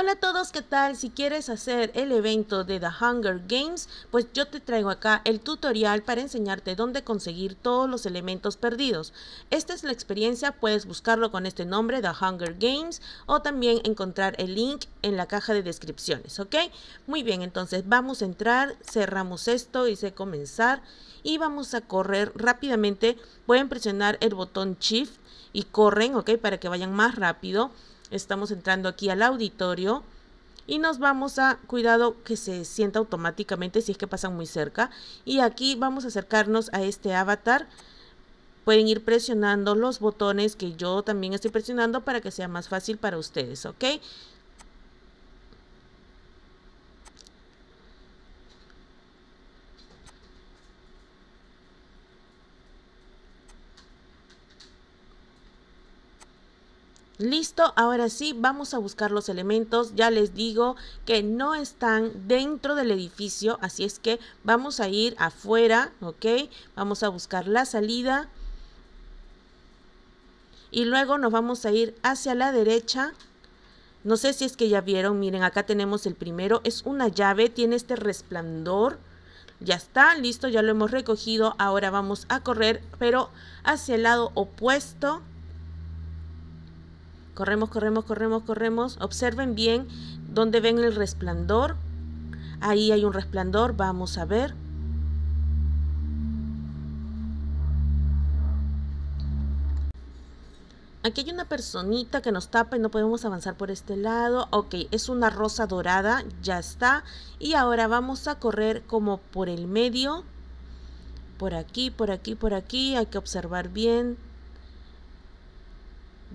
Hola a todos, ¿qué tal? Si quieres hacer el evento de The Hunger Games, pues yo te traigo acá el tutorial para enseñarte dónde conseguir todos los elementos perdidos. Esta es la experiencia, puedes buscarlo con este nombre, The Hunger Games, o también encontrar el link en la caja de descripciones, ¿ok? Muy bien, entonces vamos a entrar, cerramos esto, hice comenzar y vamos a correr rápidamente. Pueden presionar el botón Shift y corren, ¿ok? Para que vayan más rápido. Estamos entrando aquí al auditorio y nos vamos a cuidado que se sienta automáticamente si es que pasan muy cerca y aquí vamos a acercarnos a este avatar pueden ir presionando los botones que yo también estoy presionando para que sea más fácil para ustedes ok Listo, ahora sí, vamos a buscar los elementos. Ya les digo que no están dentro del edificio, así es que vamos a ir afuera, ¿ok? Vamos a buscar la salida. Y luego nos vamos a ir hacia la derecha. No sé si es que ya vieron, miren, acá tenemos el primero. Es una llave, tiene este resplandor. Ya está, listo, ya lo hemos recogido. Ahora vamos a correr, pero hacia el lado opuesto. Corremos, corremos, corremos, corremos. Observen bien dónde ven el resplandor. Ahí hay un resplandor, vamos a ver. Aquí hay una personita que nos tapa y no podemos avanzar por este lado. Ok, es una rosa dorada, ya está. Y ahora vamos a correr como por el medio. Por aquí, por aquí, por aquí. Hay que observar bien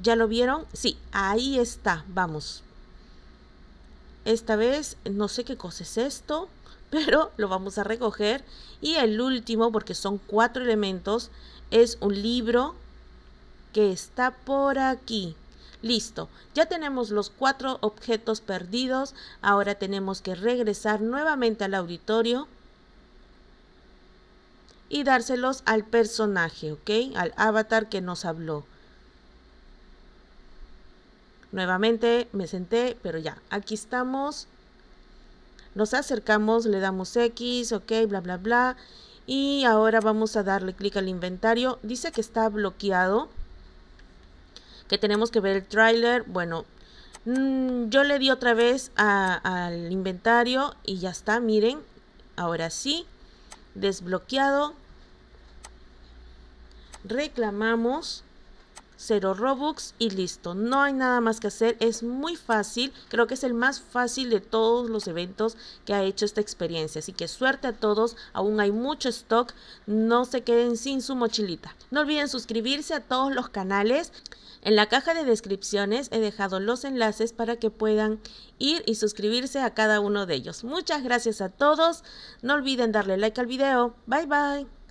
¿Ya lo vieron? Sí, ahí está, vamos. Esta vez no sé qué cosa es esto, pero lo vamos a recoger. Y el último, porque son cuatro elementos, es un libro que está por aquí. Listo, ya tenemos los cuatro objetos perdidos. Ahora tenemos que regresar nuevamente al auditorio y dárselos al personaje, ¿ok? Al avatar que nos habló. Nuevamente me senté, pero ya, aquí estamos. Nos acercamos, le damos X, ok, bla, bla, bla. Y ahora vamos a darle clic al inventario. Dice que está bloqueado, que tenemos que ver el tráiler. Bueno, mm, yo le di otra vez al inventario y ya está, miren. Ahora sí, desbloqueado. Reclamamos cero Robux y listo. No hay nada más que hacer, es muy fácil, creo que es el más fácil de todos los eventos que ha hecho esta experiencia. Así que suerte a todos, aún hay mucho stock, no se queden sin su mochilita. No olviden suscribirse a todos los canales. En la caja de descripciones he dejado los enlaces para que puedan ir y suscribirse a cada uno de ellos. Muchas gracias a todos. No olviden darle like al video. Bye bye.